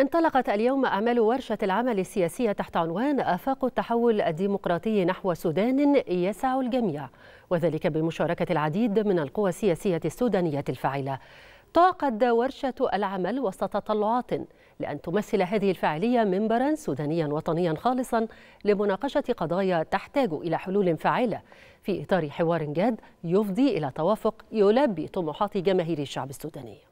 انطلقت اليوم أعمال ورشة العمل السياسية تحت عنوان آفاق التحول الديمقراطي نحو سودان يسع الجميع وذلك بمشاركة العديد من القوى السياسية السودانية الفاعلة تعقد ورشة العمل وسط تطلعات لأن تمثل هذه الفعالية منبرا سودانيا وطنيا خالصا لمناقشة قضايا تحتاج إلى حلول فاعلة في إطار حوار جاد يفضي إلى توافق يلبي طموحات جماهير الشعب السوداني